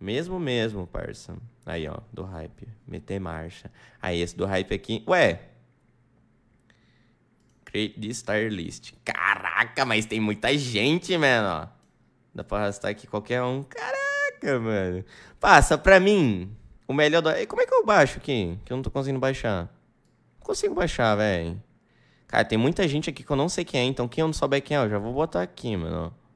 Mesmo mesmo, parça. Aí, ó, do hype. Meter marcha. Aí, esse do hype aqui. Ué! Create the tier list. Caraca, mas tem muita gente, mano. Ó. Dá pra arrastar aqui qualquer um. Caraca, mano. Passa pra mim. O melhor do... E como é que eu baixo aqui? Que eu não tô conseguindo baixar. Não consigo baixar, velho. Cara, tem muita gente aqui que eu não sei quem é. Então, quem eu não souber quem é, eu já vou botar aqui, mano. Ó.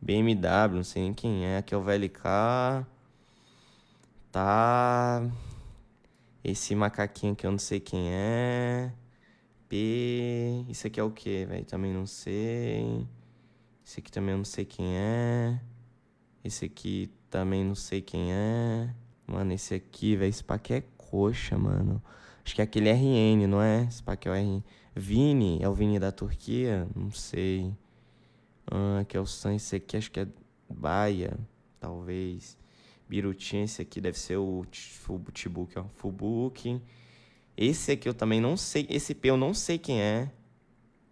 BMW, não sei nem quem é. Aqui é o VLK. Tá. Esse macaquinho aqui eu não sei quem é. P. Isso aqui é o que, velho? Também não sei. Esse aqui também eu não sei quem é. Esse aqui também não sei quem é. Mano, esse aqui, velho. Esse pack é coxa, mano. Acho que é aquele RN, não é? Esse pack é o RN. Vini? É o Vini da Turquia? Não sei. Ah, aqui é o San. Esse aqui acho que é Baia, talvez. Birutin, esse aqui deve ser o Fubuki, ó. Fubuki. Esse aqui eu também não sei. Esse P eu não sei quem é.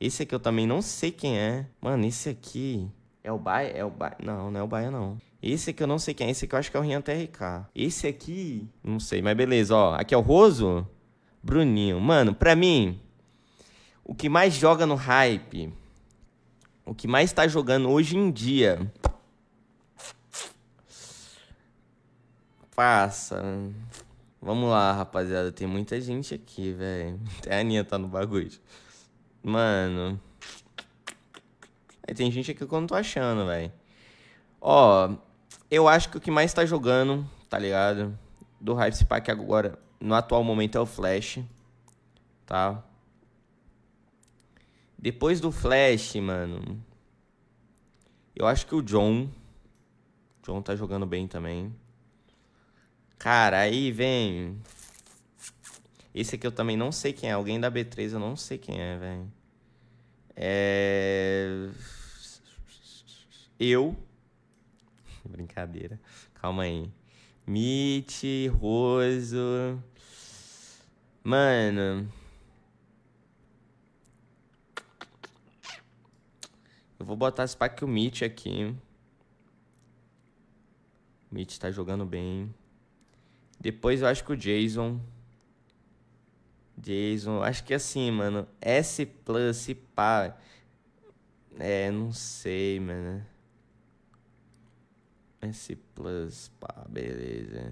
Esse aqui eu também não sei quem é. Mano, esse aqui. É o Baia? É o Baia? Não, não é o Baia, não. Esse aqui eu não sei quem é. Esse aqui eu acho que é o Rian TRK. Esse aqui. Não sei, mas beleza, ó. Aqui é o Roso. Bruninho. Mano, pra mim. O que mais joga no hype. O que mais tá jogando hoje em dia passa. Vamos lá, rapaziada. Tem muita gente aqui, velho. Até a Aninha tá no bagulho. Mano. Aí tem gente aqui que eu não tô achando, velho. Ó, eu acho que o que mais tá jogando, tá ligado? Do Hype Pack agora, no atual momento, é o Flash. Tá? Depois do Flash, mano. Eu acho que o John. John tá jogando bem também. Cara, aí vem. Esse aqui eu também não sei quem é. Alguém da B3 eu não sei quem é, velho. É. Eu. Brincadeira. Calma aí. Mitch, Roso. Mano. Eu vou botar esse pack o Mitch aqui. O Mitch tá jogando bem. Depois eu acho que o Jason. Jason, acho que assim, mano. S Plus, pá. É, não sei, mano. S Plus, pá, beleza.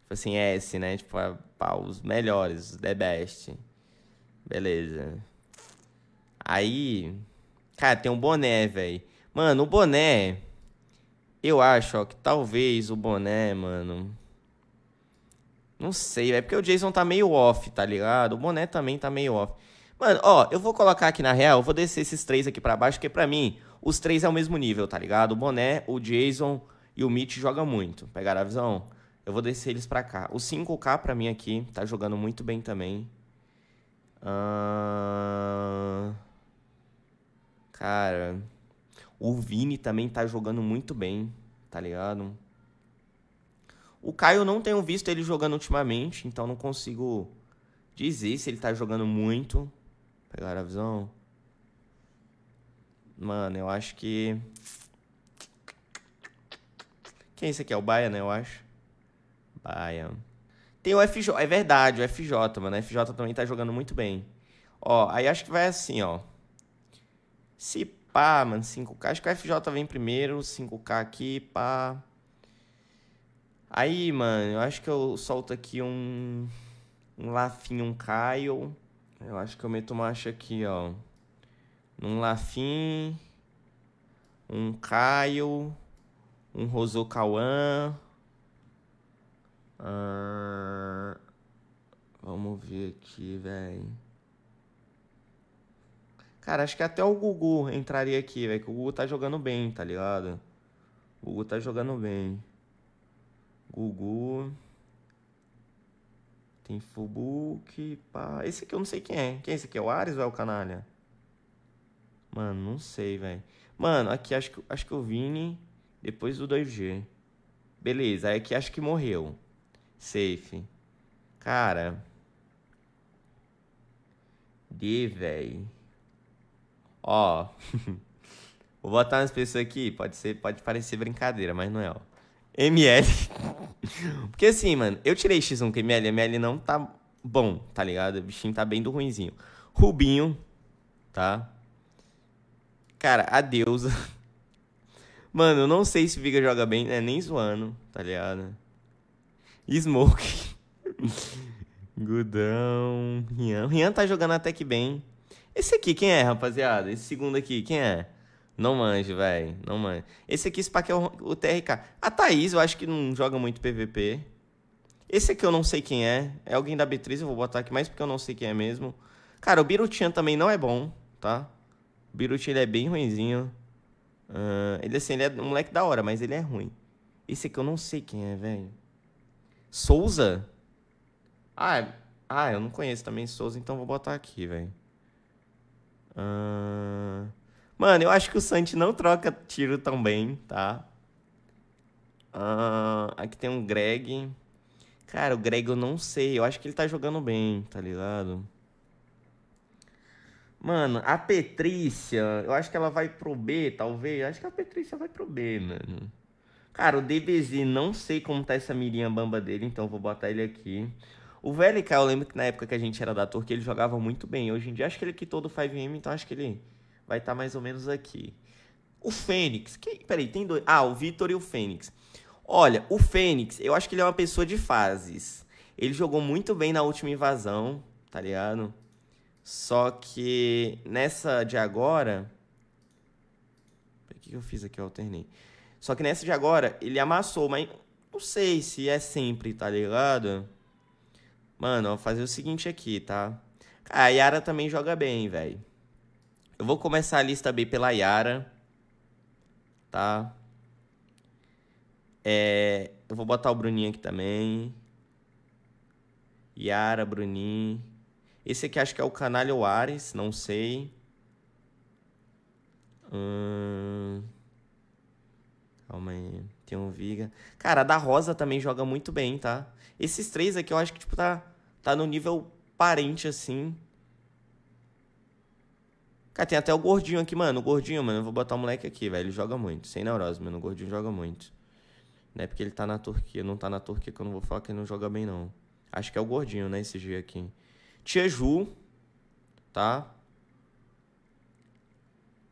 Tipo assim, S, né? Tipo, pá, os melhores, the best. Beleza. Aí. Cara, tem um boné, velho. Mano, o boné. Eu acho, ó, que talvez o boné, mano. Não sei, é porque o Jason tá meio off, tá ligado? O Boné também tá meio off. Mano, ó, eu vou colocar aqui na real, eu vou descer esses três aqui para baixo, porque para mim, os três é o mesmo nível, tá ligado? O Boné, o Jason e o Mitch jogam muito. Pegaram a visão? Eu vou descer eles pra cá. O 5K pra mim aqui tá jogando muito bem também. Uh... Cara, o Vini também tá jogando muito bem, tá ligado? O Caio não tenho visto ele jogando ultimamente, então não consigo dizer se ele tá jogando muito. Pegar a visão? Mano, eu acho que. Quem é esse aqui? É o Baia, né? Eu acho. Baia. Tem o FJ. É verdade, o FJ, mano. O FJ também tá jogando muito bem. Ó, aí acho que vai assim, ó. Se pá, mano, 5K. Acho que o FJ vem primeiro. 5K aqui, pá. Aí, mano, eu acho que eu solto aqui um. Um lafinho, um Caio. Eu acho que eu meto macho aqui, ó. Um lafim. Um Caio. Um Rosokauan. Uh, vamos ver aqui, velho. Cara, acho que até o Gugu entraria aqui, velho. Que o Gugu tá jogando bem, tá ligado? O Gugu tá jogando bem. Gugu. Tem Facebook, pá. Esse aqui eu não sei quem é. Quem é esse aqui? É o Ares ou é o Canalha? Mano, não sei, velho. Mano, aqui acho que, acho que o Vini. Depois do 2G. Beleza, aí aqui acho que morreu. Safe. Cara. D, velho. Ó. Vou botar umas pessoas aqui. Pode ser, pode parecer brincadeira, mas não é, ó. ML. Porque assim, mano, eu tirei X1 com ML, ML não tá bom, tá ligado? O bichinho tá bem do ruinzinho. Rubinho, tá? Cara, a deusa. Mano, eu não sei se o Viga joga bem, né? Nem zoando, tá ligado? Smoke. Gudão. Rian. Rian tá jogando até que bem. Esse aqui, quem é, rapaziada? Esse segundo aqui, quem é? Não manjo, velho. Não manjo. Esse aqui, esse pack é o, o, TRK. A Thaís, eu acho que não joga muito PVP. Esse aqui eu não sei quem é. É alguém da B3, eu vou botar aqui mais porque eu não sei quem é mesmo. Cara, o Birutian também não é bom, tá? O Birutian, ele é bem ruimzinho. Uh, ele, assim, ele é um moleque da hora, mas ele é ruim. Esse aqui eu não sei quem é, velho. Souza? Ah, é, ah, eu não conheço também Souza, então vou botar aqui, velho. Ahn... Uh... Mano, eu acho que o Santi não troca tiro tão bem, tá? Ah, aqui tem um Greg. Cara, o Greg eu não sei. Eu acho que ele tá jogando bem, tá ligado? Mano, a Petrícia, eu acho que ela vai pro B, talvez. Eu acho que a Petrícia vai pro B, mano. Cara, o DBZ, não sei como tá essa mirinha bamba dele, então vou botar ele aqui. O VLK, eu lembro que na época que a gente era da Turquia, ele jogava muito bem. Hoje em dia, acho que ele é quitou do 5M, então acho que ele vai estar tá mais ou menos aqui. O Fênix, que, peraí, tem dois. Ah, o Vitor e o Fênix. Olha, o Fênix, eu acho que ele é uma pessoa de fases. Ele jogou muito bem na última invasão, tá ligado? Só que nessa de agora. O que eu fiz aqui? Eu alternei. Só que nessa de agora, ele amassou, mas não sei se é sempre, tá ligado? Mano, vou fazer o seguinte aqui, tá? Ah, a Yara também joga bem, velho. Eu vou começar a lista B pela Yara, tá? É, eu vou botar o Bruninho aqui também. Yara, Bruninho. Esse aqui acho que é o Canalho Ares, não sei. Hum... Calma aí. Tem um Viga. Cara, a da Rosa também joga muito bem, tá? Esses três aqui eu acho que, tipo, tá, tá no nível parente, assim. Cara, tem até o gordinho aqui, mano. O gordinho, mano. Eu vou botar o moleque aqui, velho. Ele joga muito. Sem neurose, mano. O gordinho joga muito. Não é porque ele tá na Turquia. Não tá na Turquia que eu não vou falar que ele não joga bem, não. Acho que é o gordinho, né? Esse dia aqui. Tia Ju, tá?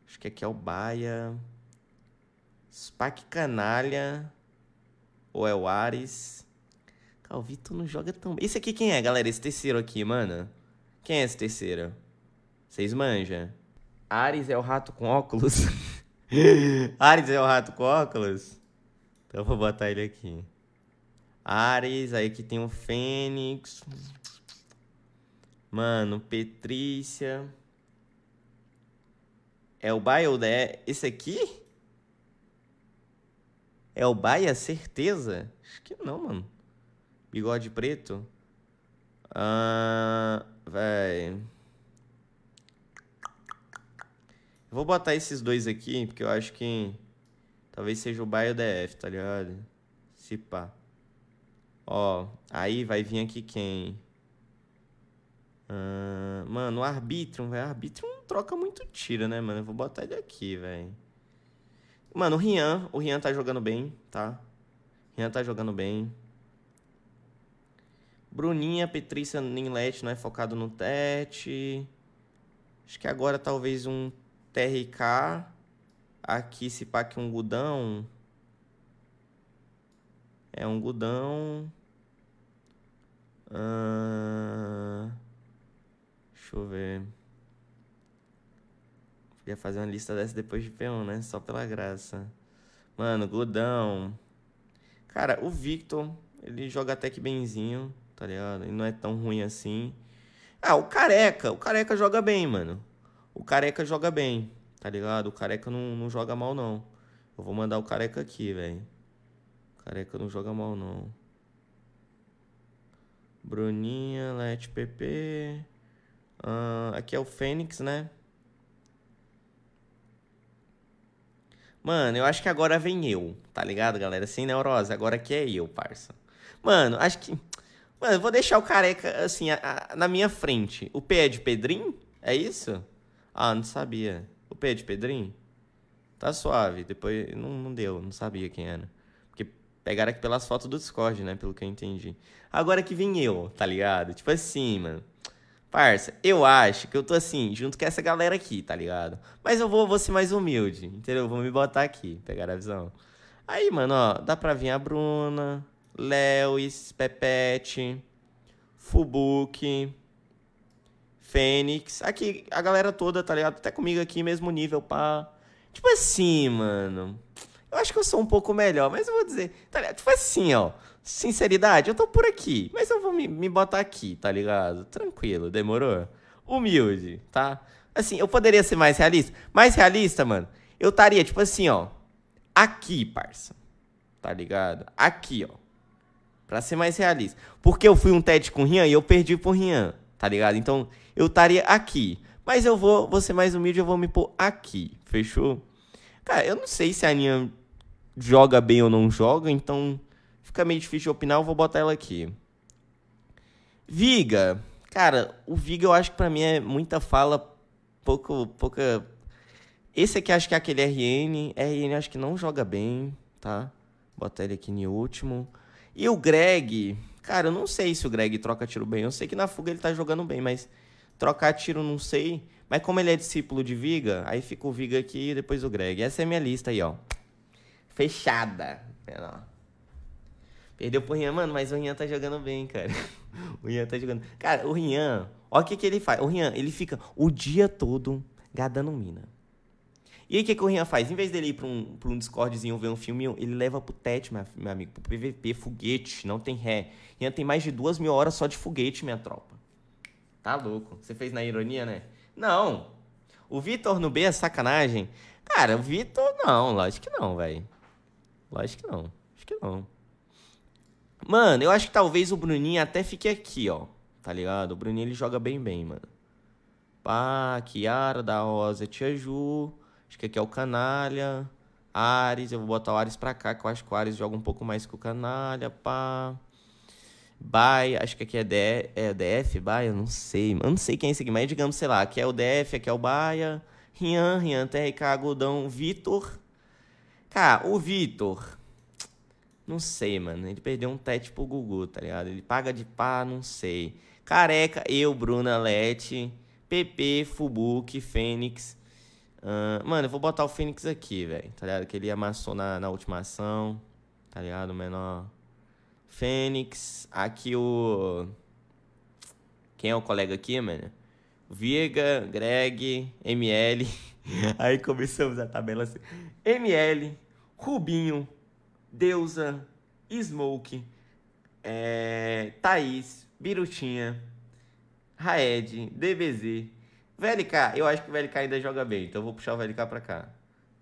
Acho que aqui é o Baia. Spack Canalha. Ou é o Ares. Cara, o Vitor não joga tão bem. Esse aqui quem é, galera? Esse terceiro aqui, mano. Quem é esse terceiro? Vocês manjam? Ares é o rato com óculos? Ares é o rato com óculos? Então eu vou botar ele aqui. Ares, aí que tem o Fênix. Mano, Petrícia. É o Baia ou é esse aqui? É o Baia, certeza? Acho que não, mano. Bigode preto? Ah, vai. Eu vou botar esses dois aqui, porque eu acho que talvez seja o Baio DF, tá ligado? Se pá. Ó, aí vai vir aqui quem? Ah, mano, o Arbitrum, velho. Arbitrum troca muito tiro, né, mano? Eu vou botar ele aqui, velho. Mano, o Rian. O Rian tá jogando bem, tá? Rian tá jogando bem. Bruninha, Petrícia, Ninlete não é focado no Tete. Acho que agora talvez um TRK. Aqui, se pá, que um gudão. É um gudão. Uh... Deixa eu ver. Podia fazer uma lista dessa depois de P1, né? Só pela graça. Mano, Godão. Cara, o Victor, ele joga até que benzinho, tá ligado? Ele não é tão ruim assim. Ah, o Careca. O Careca joga bem, mano. O careca joga bem, tá ligado? O careca não, não joga mal, não. Eu vou mandar o careca aqui, velho. Careca não joga mal, não. Bruninha, Let PP. Uh, ah, aqui é o Fênix, né? Mano, eu acho que agora vem eu, tá ligado, galera? Sem neurose, agora aqui é eu, parça. Mano, acho que. Mano, eu vou deixar o careca, assim, a, a, na minha frente. O P é de Pedrinho? É isso? Ah, não sabia. O P é de Pedrinho? Tá suave. Depois não, não deu, não sabia quem era. Porque pegaram aqui pelas fotos do Discord, né? Pelo que eu entendi. Agora que vim eu, tá ligado? Tipo assim, mano. Parça, eu acho que eu tô assim, junto com essa galera aqui, tá ligado? Mas eu vou, vou ser mais humilde, entendeu? Vou me botar aqui, pegar a visão. Aí, mano, ó, dá pra vir a Bruna, Lewis, Pepete, Fubuki, Fênix. Aqui, a galera toda, tá ligado? Até comigo aqui, mesmo nível, pá. Tipo assim, mano. Eu acho que eu sou um pouco melhor, mas eu vou dizer. Tá ligado? Tipo assim, ó. Sinceridade, eu tô por aqui. Mas eu vou me, me botar aqui, tá ligado? Tranquilo, demorou? Humilde, tá? Assim, eu poderia ser mais realista. Mais realista, mano. Eu estaria, tipo assim, ó. Aqui, parça. Tá ligado? Aqui, ó. Pra ser mais realista. Porque eu fui um TED com o Rian e eu perdi pro Rian tá ligado? Então eu estaria aqui. Mas eu vou, vou ser mais humilde, eu vou me pôr aqui, fechou? Cara, eu não sei se a Aninha joga bem ou não joga, então fica meio difícil opinar, eu vou botar ela aqui. Viga. Cara, o Viga eu acho que pra mim é muita fala, pouco, pouca... Esse aqui acho que é aquele RN, RN acho que não joga bem, tá? Bota ele aqui em último. E o Greg, Cara, eu não sei se o Greg troca tiro bem. Eu sei que na fuga ele tá jogando bem, mas trocar tiro não sei. Mas como ele é discípulo de Viga, aí fica o Viga aqui e depois o Greg. Essa é a minha lista aí, ó. Fechada. É, Perdeu pro Rian, mano, mas o Rian tá jogando bem, cara. o Rian tá jogando. Cara, o Rian, olha o que, que ele faz. O Rian, ele fica o dia todo gadando mina. E aí o que, que o Rian faz? Em vez dele ir pra um, pra um Discordzinho ver um filme, ele leva pro TET, meu, meu amigo, pro PVP, foguete, não tem ré. Rian tem mais de duas mil horas só de foguete, minha tropa. Tá louco. Você fez na ironia, né? Não. O Vitor no B é sacanagem. Cara, o Vitor não, lógico que não, velho. Lógico que não. Acho que não. Mano, eu acho que talvez o Bruninho até fique aqui, ó. Tá ligado? O Bruninho ele joga bem, bem, mano. Pá, Kiara da Rosa, é Tia Ju. Acho que aqui é o Canalha. Ares, eu vou botar o Ares pra cá, que eu acho que o Ares joga um pouco mais que o Canalha, pá. Bay, acho que aqui é, D, é DF, Baia, eu não sei. mano, não sei quem é esse aqui, mas digamos, sei lá, aqui é o DF, aqui é o Baia. Rian, Rian, TRK, Godão, Vitor. Cara, o Vitor. Não sei, mano. Ele perdeu um tete pro Gugu, tá ligado? Ele paga de pá, não sei. Careca, eu, Bruna Lete, PP, Fubuki, Fênix. Uh, mano, eu vou botar o Fênix aqui, velho. Tá ligado? Que ele amassou na, na última ação. Tá ligado? menor. Fênix. Aqui o. Quem é o colega aqui, mano? Viga, Greg, ML. Aí começamos a tabela assim. ML, Rubinho, Deusa, Smoke, é... Thaís, Birutinha, Raed, DBZ. VLK, eu acho que o VLK ainda joga bem, então eu vou puxar o VLK pra cá.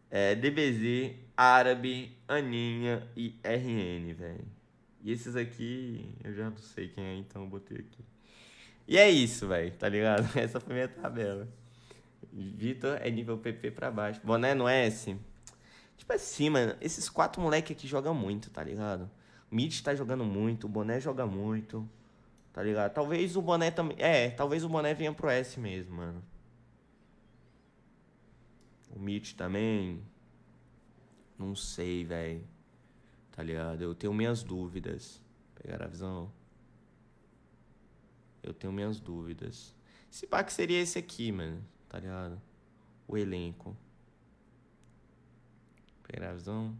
É, DBZ, Árabe, Aninha e RN, velho. E esses aqui, eu já não sei quem é, então eu botei aqui. E é isso, velho, tá ligado? Essa foi minha tabela. Vitor é nível PP pra baixo. Boné no S? Tipo assim, mano, esses quatro moleque aqui jogam muito, tá ligado? O Mid tá jogando muito, o Boné joga muito. Tá ligado? Talvez o Boné também. É, talvez o Boné venha pro S mesmo, mano. O Mitch também. Não sei, velho. Tá ligado? Eu tenho minhas dúvidas. Pegaram a visão? Eu tenho minhas dúvidas. Se pá que seria esse aqui, mano. Tá ligado? O elenco. Pegaram a visão?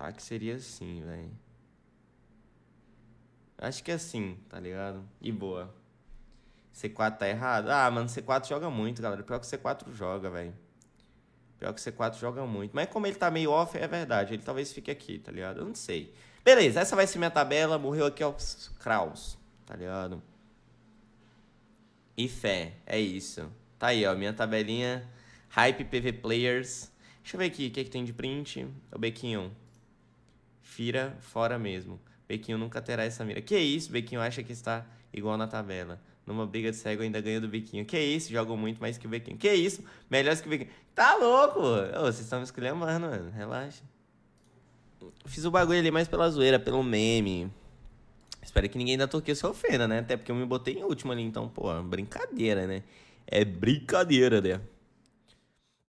Tá? que seria assim, velho. Acho que é assim, tá ligado? E boa. C4 tá errado? Ah, mano, C4 joga muito, galera. Pior que C4 joga, velho. Pior que C4 joga muito. Mas como ele tá meio off, é verdade. Ele talvez fique aqui, tá ligado? Eu não sei. Beleza, essa vai ser minha tabela. Morreu aqui, ó, Kraus, tá ligado? E fé, é isso. Tá aí, ó, minha tabelinha. Hype PV Players. Deixa eu ver aqui o que, é que tem de print. O bequinho. Fira fora mesmo. Bequinho nunca terá essa mira. Que isso, Bequinho acha que está igual na tabela. Numa briga de cego ainda ganha do Bequinho. Que isso, jogam muito mais que o Bequinho. Que isso, melhor que o Bequinho. Tá louco! Ô, vocês estão me esculhambando, mano. Relaxa. Fiz o bagulho ali mais pela zoeira, pelo meme. Espero que ninguém da Turquia se ofenda, né? Até porque eu me botei em último ali, então, pô, brincadeira, né? É brincadeira, né?